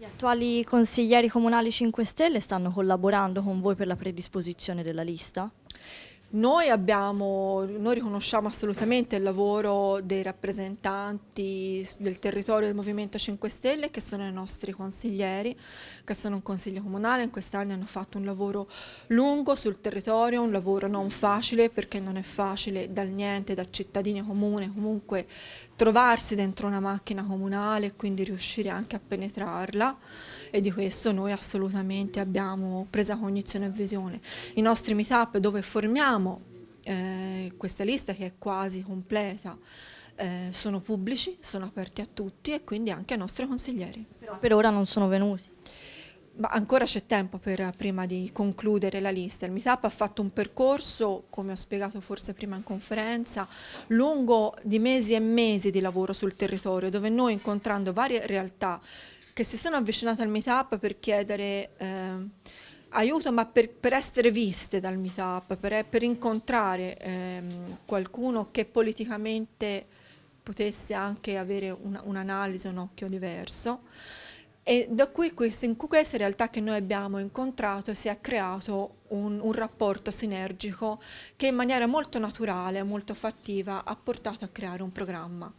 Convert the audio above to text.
Gli attuali consiglieri comunali 5 Stelle stanno collaborando con voi per la predisposizione della lista? Noi, abbiamo, noi, riconosciamo assolutamente il lavoro dei rappresentanti del territorio del Movimento 5 Stelle che sono i nostri consiglieri, che sono un consiglio comunale, in questi anni hanno fatto un lavoro lungo sul territorio, un lavoro non facile perché non è facile dal niente, da cittadino comune comunque trovarsi dentro una macchina comunale e quindi riuscire anche a penetrarla e di questo noi assolutamente abbiamo presa cognizione e visione. I nostri meetup dove formiamo abbiamo eh, questa lista che è quasi completa, eh, sono pubblici, sono aperti a tutti e quindi anche ai nostri consiglieri. Però per ora non sono venuti. Ma ancora c'è tempo per, prima di concludere la lista. Il Meetup ha fatto un percorso, come ho spiegato forse prima in conferenza, lungo di mesi e mesi di lavoro sul territorio, dove noi incontrando varie realtà che si sono avvicinate al Meetup per chiedere... Eh, aiuto ma per, per, essere viste dal meetup, per, eh, per incontrare ehm, qualcuno che politicamente potesse anche avere un'analisi, un, occhio diverso. E da qui queste, in queste realtà che noi abbiamo incontrato si è creato un, un, rapporto sinergico che in maniera molto naturale, molto fattiva ha portato a creare un programma.